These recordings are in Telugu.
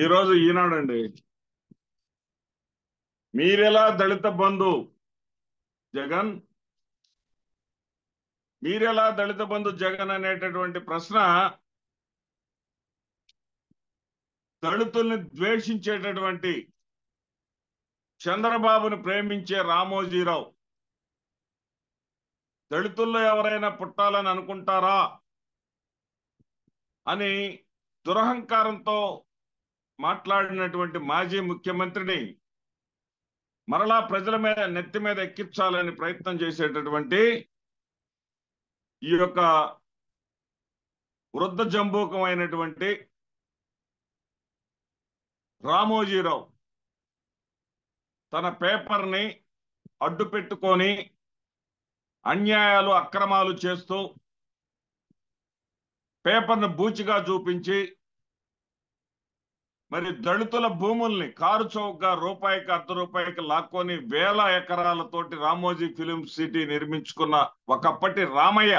ఈరోజు ఈనాడండి మీరెలా దళిత బంధు జగన్ మీరెలా దళిత బంధు జగన్ అనేటటువంటి ప్రశ్న దళితుల్ని ద్వేషించేటటువంటి చంద్రబాబును ప్రేమించే రామోజీరావు దళితుల్లో ఎవరైనా పుట్టాలని అనుకుంటారా అని దురహంకారంతో మాట్లాడినటువంటి మాజీ ముఖ్యమంత్రిని మరలా ప్రజల మీద నెత్తి మీద ఎక్కించాలని ప్రయత్నం చేసేటటువంటి ఈ యొక్క వృద్ధ జంబూకమైనటువంటి రామోజీరావు తన పేపర్ని అడ్డు పెట్టుకొని అన్యాయాలు అక్రమాలు చేస్తూ పేపర్ను బూచిగా చూపించి మరి దళితుల భూముల్ని కారు చౌకగా రూపాయికి అర్ధ రూపాయికి లాక్కొని వేల ఎకరాలతోటి రామోజీ ఫిలిం సిటీ నిర్మించుకున్న ఒకప్పటి రామయ్య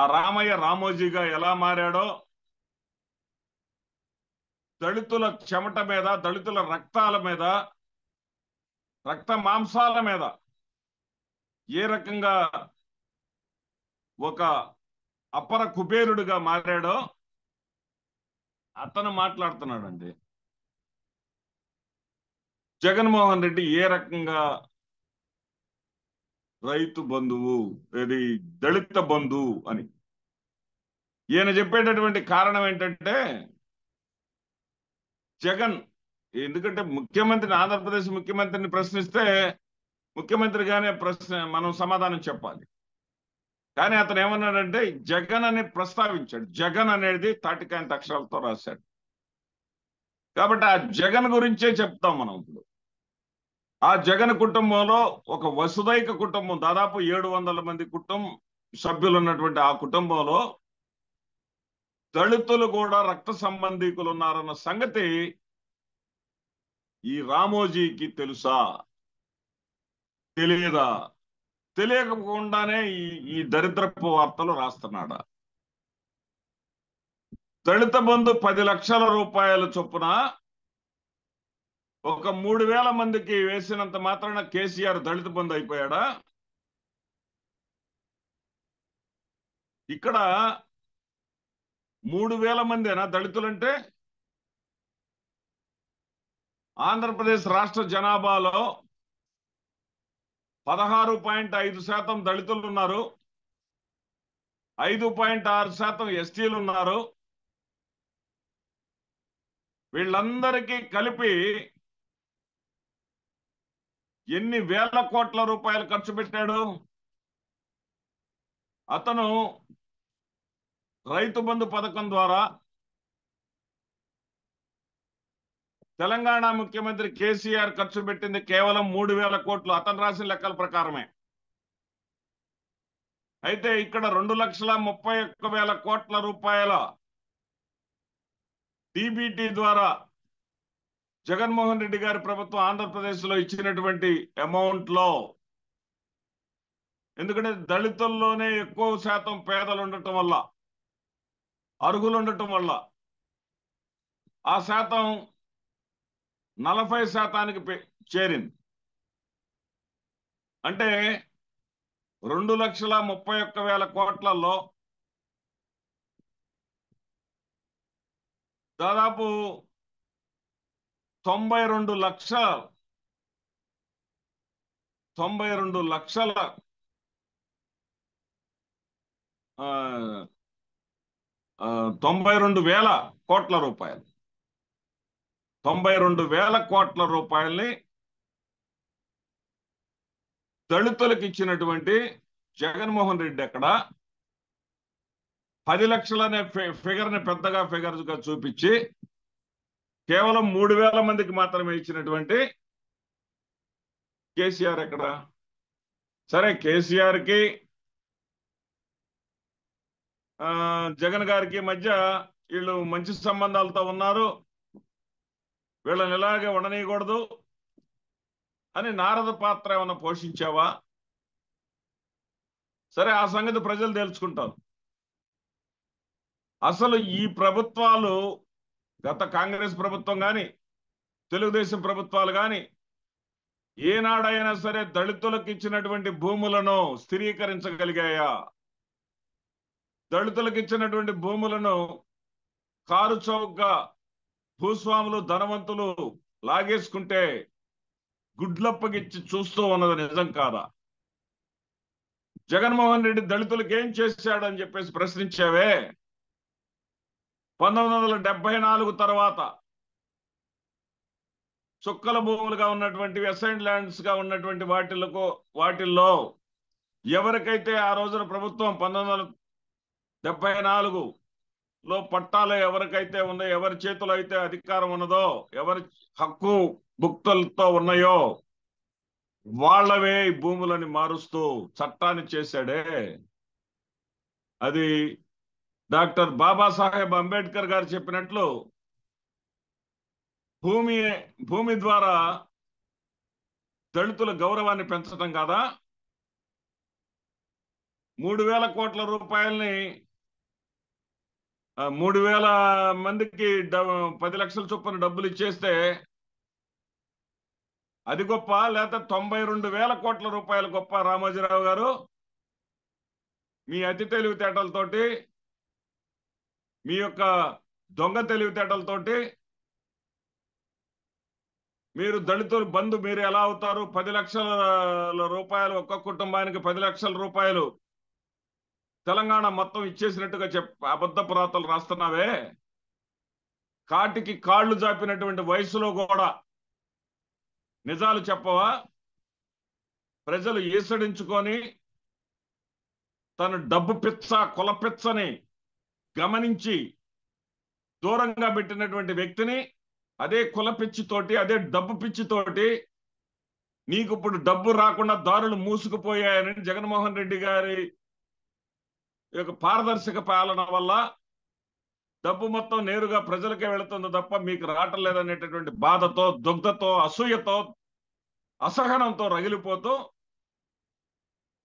ఆ రామయ్య రామోజీగా ఎలా మారాడో దళితుల చెమట మీద దళితుల రక్తాల మీద రక్త మాంసాల మీద ఏ రకంగా ఒక అపర కుబేరుడుగా మారాడో అతను మాట్లాడుతున్నాడు అండి జగన్మోహన్ రెడ్డి ఏ రకంగా రైతు బంధువు ఇది దళిత బంధువు అని ఈయన చెప్పేటటువంటి కారణం ఏంటంటే జగన్ ఎందుకంటే ముఖ్యమంత్రిని ఆంధ్రప్రదేశ్ ముఖ్యమంత్రిని ప్రశ్నిస్తే ముఖ్యమంత్రిగానే ప్రశ్న మనం సమాధానం చెప్పాలి కానీ అతను ఏమన్నాడంటే జగన్ అని ప్రస్తావించాడు జగన్ అనేది తాటికాయంత అక్షరాలతో రాశాడు కాబట్టి ఆ జగన్ గురించే చెప్తాం మనం ఇప్పుడు ఆ జగన్ కుటుంబంలో ఒక వసుదైక కుటుంబం దాదాపు ఏడు వందల మంది కుటుంబ సభ్యులు ఉన్నటువంటి ఆ కుటుంబంలో దళితులు కూడా రక్త సంబంధికులు ఉన్నారన్న సంగతి ఈ రామోజీకి తెలుసా తెలియదా తెలియకుండానే ఈ ఈ దరిద్రపు వార్తలు రాస్తున్నాడు దళిత బంధు పది లక్షల రూపాయల చొప్పున ఒక మూడు వేల మందికి వేసినంత మాత్రాన కేసీఆర్ దళిత బంధు అయిపోయాడా ఇక్కడ మూడు వేల మందేనా దళితులంటే ఆంధ్రప్రదేశ్ రాష్ట్ర జనాభాలో పదహారు పాయింట్ ఐదు శాతం దళితులు ఉన్నారు ఐదు పాయింట్ ఆరు శాతం ఎస్టీలు ఉన్నారు వీళ్ళందరికీ కలిపి ఎన్ని వేల కోట్ల రూపాయలు ఖర్చు పెట్టాడు అతను రైతు బంధు పథకం ద్వారా తెలంగాణ ముఖ్యమంత్రి కేసీఆర్ ఖర్చు పెట్టింది కేవలం మూడు వేల కోట్లు అతను రాసిన లెక్కల ప్రకారమే అయితే ఇక్కడ రెండు లక్షల ముప్పై ఒక్క వేల కోట్ల రూపాయల టీబీటీ ద్వారా జగన్మోహన్ రెడ్డి గారి ప్రభుత్వం ఆంధ్రప్రదేశ్లో ఇచ్చినటువంటి అమౌంట్లో ఎందుకంటే దళితుల్లోనే ఎక్కువ శాతం పేదలు ఉండటం వల్ల అర్హులు ఉండటం వల్ల ఆ శాతం నలభై శాతానికి చేరింది అంటే రెండు లక్షల ముప్పై ఒక్క వేల కోట్లలో దాదాపు తొంభై రెండు లక్షల తొంభై రెండు లక్షల తొంభై రెండు వేల కోట్ల రూపాయలు తొంభై రెండు వేల కోట్ల రూపాయల్ని దళితులకు ఇచ్చినటువంటి జగన్మోహన్ రెడ్డి అక్కడ పది లక్షలనే ఫిగర్ని పెద్దగా ఫిగర్గా చూపించి కేవలం మూడు వేల మందికి మాత్రమే ఇచ్చినటువంటి కేసీఆర్ ఎక్కడ సరే కేసీఆర్కి జగన్ గారికి మధ్య వీళ్ళు మంచి సంబంధాలతో ఉన్నారు వీళ్ళని ఎలాగే ఉండనీయకూడదు అని నారద పాత్ర ఏమైనా పోషించావా సరే ఆ సంగతి ప్రజలు తెలుసుకుంటారు అసలు ఈ ప్రభుత్వాలు గత కాంగ్రెస్ ప్రభుత్వం కానీ తెలుగుదేశం ప్రభుత్వాలు కానీ ఏనాడైనా సరే దళితులకు ఇచ్చినటువంటి భూములను స్థిరీకరించగలిగాయా దళితులకు ఇచ్చినటువంటి భూములను కారు చౌక్గా భూస్వాములు ధనవంతులు లాగేసుకుంటే గుడ్లప్పగిచ్చి చూస్తూ ఉన్నది నిజం కాదా జగన్మోహన్ రెడ్డి దళితులకు ఏం చేశాడని చెప్పేసి ప్రశ్నించావే పంతొమ్మిది వందల డెబ్బై నాలుగు తర్వాత చుక్కల భూములుగా ఉన్నటువంటి వెసైన్ ల్యాండ్స్ గా ఉన్నటువంటి వాటిలకు వాటిల్లో ఎవరికైతే ఆ రోజున ప్రభుత్వం పంతొమ్మిది వందల డెబ్బై నాలుగు లో పట్టాలు ఎవరికైతే ఉన్నాయో ఎవరి చేతులు అయితే అధికారం ఉన్నదో ఎవరి హక్కు భుక్తులతో ఉన్నాయో వాళ్ళవే ఈ భూములని మారుస్తూ చట్టాన్ని చేశాడే అది డాక్టర్ బాబాసాహెబ్ అంబేద్కర్ గారు చెప్పినట్లు భూమి భూమి ద్వారా దళితుల గౌరవాన్ని పెంచడం కాదా మూడు వేల కోట్ల రూపాయల్ని మూడు వేల మందికి పది లక్షల చొప్పున డబ్బులు ఇచ్చేస్తే అది గొప్ప లేక తొంభై రెండు వేల కోట్ల రూపాయలు గొప్ప రామోజీరావు గారు మీ అతి తెలివితేటలతోటి మీ యొక్క దొంగ తెలివితేటలతోటి మీరు దళితులు బంధు మీరు ఎలా అవుతారు పది లక్షల రూపాయలు ఒక్క కుటుంబానికి పది లక్షల రూపాయలు తెలంగాణ మొత్తం ఇచ్చేసినట్టుగా చెప్ అబద్ధ రాతలు రాస్తున్నావే కాటికి కాళ్ళు జాపినటువంటి వయసులో కూడా నిజాలు చెప్పవా ప్రజలు ఈసడించుకొని తను డబ్బు పిచ్చ కులపిచ్చని గమనించి దూరంగా పెట్టినటువంటి వ్యక్తిని అదే కుల పిచ్చితోటి అదే డబ్బు పిచ్చితోటి నీకు ఇప్పుడు డబ్బు రాకుండా దారులు మూసుకుపోయాయని జగన్మోహన్ రెడ్డి గారి ఈ యొక్క పారదర్శక పాలన వల్ల డబ్బు మొత్తం నేరుగా ప్రజలకే వెళుతుంది తప్ప మీకు రావటం బాధతో దుగ్ధతో అసూయతో అసహనంతో రగిలిపోతూ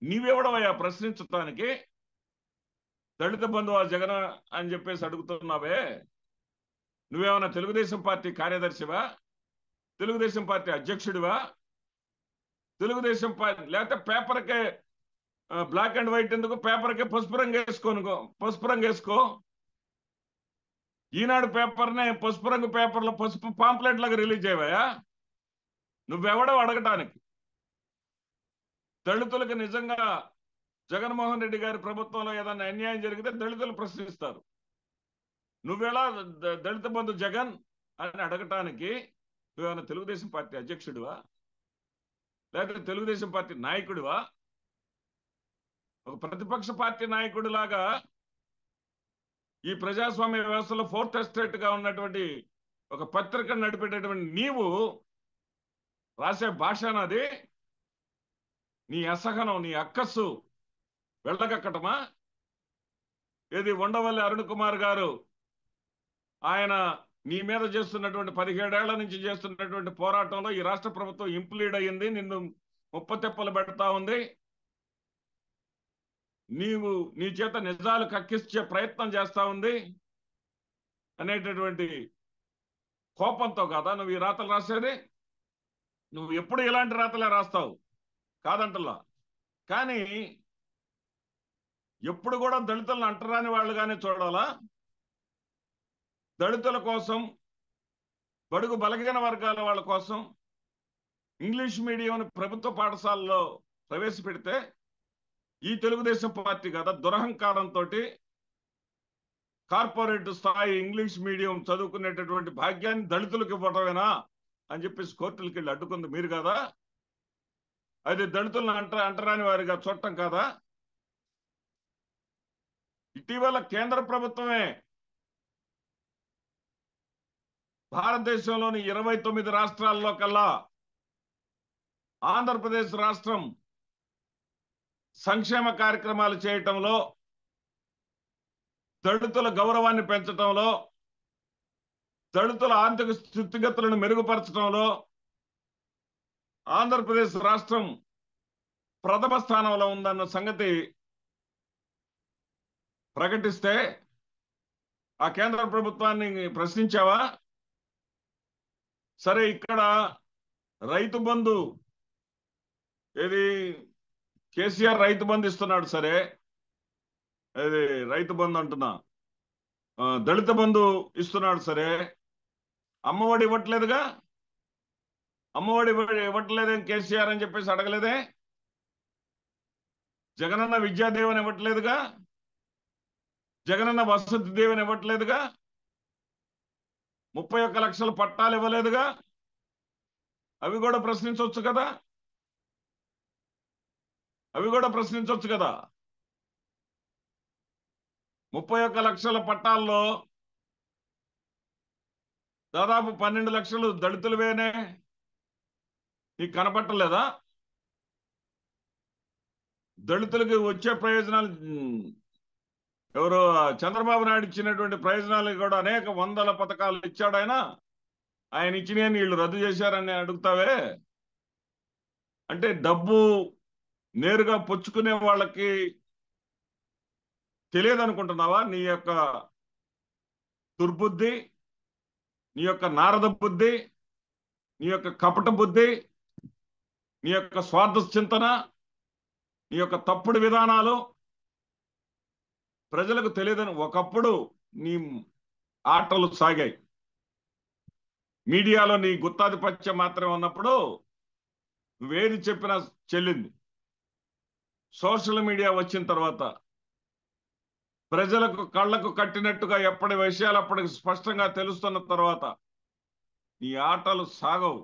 నీవెవడవయ్యా ప్రశ్నించటానికి దళిత బంధువా జగన్ అని చెప్పేసి అడుగుతున్నావే నువ్వేమైనా తెలుగుదేశం పార్టీ కార్యదర్శివా తెలుగుదేశం పార్టీ అధ్యక్షుడివా తెలుగుదేశం పార్టీ లేకపోతే పేపర్కే బ్లాక్ అండ్ వైట్ ఎందుకు పేపర్ కి పసుపు రంగు వేసుకోనుకో పసుపు రంగు వేసుకో ఈనాడు పేపర్నే పసుపు రంగు పేపర్లో పసుపు పాంప్లెట్ లాగా రిలీజ్ అయ్యాయా నువ్వెవడో అడగటానికి దళితులకు నిజంగా జగన్మోహన్ రెడ్డి గారి ప్రభుత్వంలో ఏదైనా అన్యాయం జరిగితే దళితులు ప్రశ్నిస్తారు నువ్వెలా దళిత బంధు జగన్ అని అడగటానికి నువ్వేమైనా తెలుగుదేశం పార్టీ అధ్యక్షుడివా లేకపోతే తెలుగుదేశం పార్టీ నాయకుడివా ఒక ప్రతిపక్ష పార్టీ లాగా ఈ ప్రజాస్వామ్య వ్యవస్థలో ఫోర్త్ ఎస్టేట్ గా ఉన్నటువంటి ఒక పత్రిక నడిపేటటువంటి నీవు రాసే భాష అన్నది నీ అసహనం నీ అక్కస్సు వెళ్ళకక్కటమా ఏది ఉండవల్లి అరుణ్ కుమార్ గారు ఆయన నీ మీద చేస్తున్నటువంటి పదిహేడేళ్ల నుంచి చేస్తున్నటువంటి పోరాటంలో ఈ రాష్ట్ర ప్రభుత్వం ఇంప్లీడ్ అయ్యింది నిన్ను ముప్పతిప్పలు పెడతా ఉంది నీవు నీ చేత నిజాలు కక్కించే ప్రయత్నం చేస్తా ఉంది అనేటటువంటి కోపంతో కదా నువ్వు ఈ రాతలు రాసేది నువ్వు ఎప్పుడు ఇలాంటి రాతలే రాస్తావు కాదంటలా కానీ ఎప్పుడు కూడా దళితులను అంటరాని వాళ్ళుగానే చూడాలా దళితుల కోసం బడుగు బలగిన వర్గాల వాళ్ళ కోసం ఇంగ్లీష్ మీడియం ప్రభుత్వ పాఠశాలలో ప్రవేశపెడితే ఈ తెలుగుదేశం పార్టీ కదా దురహంకారంతో కార్పొరేట్ స్థాయి ఇంగ్లీష్ మీడియం చదువుకునేటటువంటి భాగ్యాన్ని దళితులకు ఇవ్వటమేనా అని చెప్పేసి కోర్టులకి వెళ్ళి అడ్డుకుంది మీరు కదా అది దళితులను అంట అంటరాని వారిగా చూడటం కదా ఇటీవల కేంద్ర ప్రభుత్వమే భారతదేశంలోని ఇరవై తొమ్మిది రాష్ట్రాల్లో కల్లా ఆంధ్రప్రదేశ్ రాష్ట్రం సంక్షేమ కార్యక్రమాలు చేయటంలో దళితుల గౌరవాన్ని పెంచడంలో దళితుల ఆర్థిక స్థితిగతులను మెరుగుపరచడంలో ఆంధ్రప్రదేశ్ రాష్ట్రం ప్రథమ స్థానంలో ఉందన్న సంగతి ప్రకటిస్తే ఆ కేంద్ర ప్రభుత్వాన్ని ప్రశ్నించావా సరే ఇక్కడ రైతు బంధు ఏది కేసీఆర్ రైతు బంధు ఇస్తున్నాడు సరే అది రైతు బంధు అంటున్నా దళిత బంధు ఇస్తున్నాడు సరే అమ్మఒడి ఇవ్వట్లేదుగా అమ్మఒడి ఇవ్వట్లేదేం కేసీఆర్ అని చెప్పేసి అడగలేదే జగనన్న విద్యాదేవని ఇవ్వట్లేదుగా జగనన్న వసతి దేవన్ ఇవ్వట్లేదుగా ముప్పై ఒక్క లక్షల పట్టాలు ఇవ్వలేదుగా అవి కూడా ప్రశ్నించవచ్చు కదా అవి కూడా ప్రశ్నించవచ్చు కదా ముప్పై ఒక్క లక్షల పట్టాల్లో దాదాపు పన్నెండు లక్షలు దళితులవేనే నీకు కనపట్టలేదా దళితులకి వచ్చే ప్రయోజనాలు ఎవరు చంద్రబాబు నాయుడు ఇచ్చినటువంటి ప్రయోజనాలు కూడా అనేక వందల పథకాలు ఇచ్చాడు ఆయన ఆయన ఇచ్చినవి వీళ్ళు రద్దు చేశారని అడుగుతావే అంటే డబ్బు నేరుగా పుచ్చుకునే వాళ్ళకి తెలియదనుకుంటున్నావా నీ యొక్క దుర్బుద్ధి నీ యొక్క నారద బుద్ధి నీ యొక్క కపట బుద్ధి నీ యొక్క స్వార్థ చింతన నీ యొక్క తప్పుడు విధానాలు ప్రజలకు తెలియదని ఒకప్పుడు నీ ఆటలు సాగాయి మీడియాలో నీ గుత్తాధిపత్యం మాత్రమే ఉన్నప్పుడు నువ్వేది చెప్పినా చెల్లింది సోషల్ మీడియా వచ్చిన తర్వాత ప్రజలకు కళ్ళకు కట్టినట్టుగా ఎప్పటి విషయాలు అప్పటికి స్పష్టంగా తెలుస్తున్న తర్వాత నీ ఆటలు సాగవు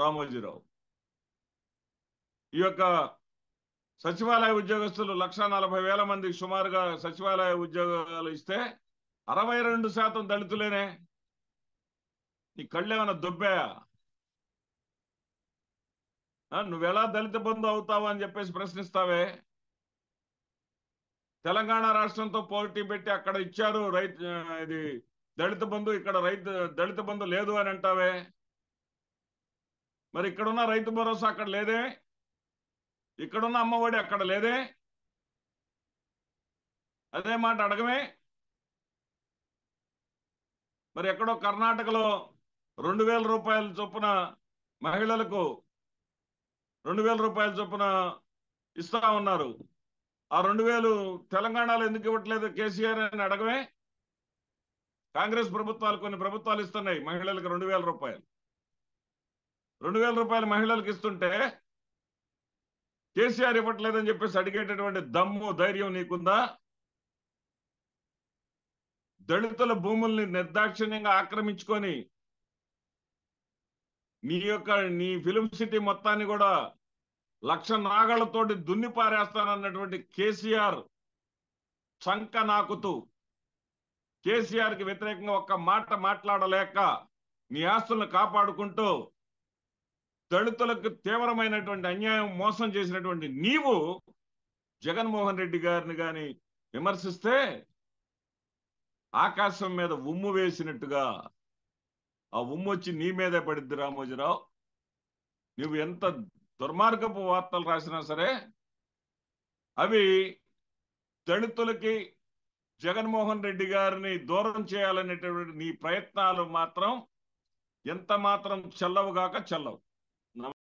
రామోజీరావు ఈ యొక్క సచివాలయ ఉద్యోగస్తులు లక్ష నలభై వేల మందికి సుమారుగా సచివాలయ ఉద్యోగాలు ఇస్తే అరవై రెండు శాతం దళితులేనే నీ కళ్ళేమైనా దుబ్బాయా నువ్వు ఎలా దళిత బంధు అవుతావు అని చెప్పేసి ప్రశ్నిస్తావే తెలంగాణ రాష్ట్రంతో పోటీ పెట్టి అక్కడ ఇచ్చారు రైతు ఇది దళిత బంధు ఇక్కడ రైతు దళిత బంధు లేదు అని అంటావే మరి ఇక్కడున్న రైతు భరోసా అక్కడ లేదే ఇక్కడున్న అమ్మఒడి అక్కడ లేదే అదే మాట అడగమే మరి ఎక్కడో కర్ణాటకలో రెండు వేల రూపాయల చొప్పున మహిళలకు రెండు వేల రూపాయల చొప్పున ఇస్తా ఉన్నారు ఆ రెండు వేలు తెలంగాణలో ఎందుకు ఇవ్వట్లేదు కేసీఆర్ అని అడగమే కాంగ్రెస్ ప్రభుత్వాలు కొన్ని ప్రభుత్వాలు ఇస్తున్నాయి మహిళలకు రెండు వేల రూపాయలు రెండు వేల రూపాయలు మహిళలకు ఇస్తుంటే కేసీఆర్ ఇవ్వట్లేదని చెప్పేసి అడిగేటటువంటి దమ్ము ధైర్యం నీకుందా దళితుల భూముల్ని నిర్దాక్షిణ్యంగా ఆక్రమించుకొని నీ యొక్క నీ ఫిలిం సిటీ మొత్తాన్ని కూడా లక్ష నాగళ్లతోటి దున్ని పారేస్తానన్నటువంటి కేసీఆర్ చంక నాకుతూ కేసీఆర్కి వ్యతిరేకంగా ఒక్క మాట మాట్లాడలేక నీ ఆస్తులను కాపాడుకుంటూ దళితులకు తీవ్రమైనటువంటి అన్యాయం మోసం చేసినటువంటి నీవు జగన్మోహన్ రెడ్డి గారిని కానీ విమర్శిస్తే ఆకాశం మీద ఉమ్ము వేసినట్టుగా ఆ ఉమ్ము వచ్చి నీ మీదే పడిద్ది రామోజీరావు నువ్వు ఎంత దుర్మార్గపు వార్తలు రాసినా సరే అవి దళితులకి జగన్మోహన్ రెడ్డి గారిని దూరం చేయాలనేటువంటి నీ ప్రయత్నాలు మాత్రం ఎంత మాత్రం చల్లవుగాక చల్లవు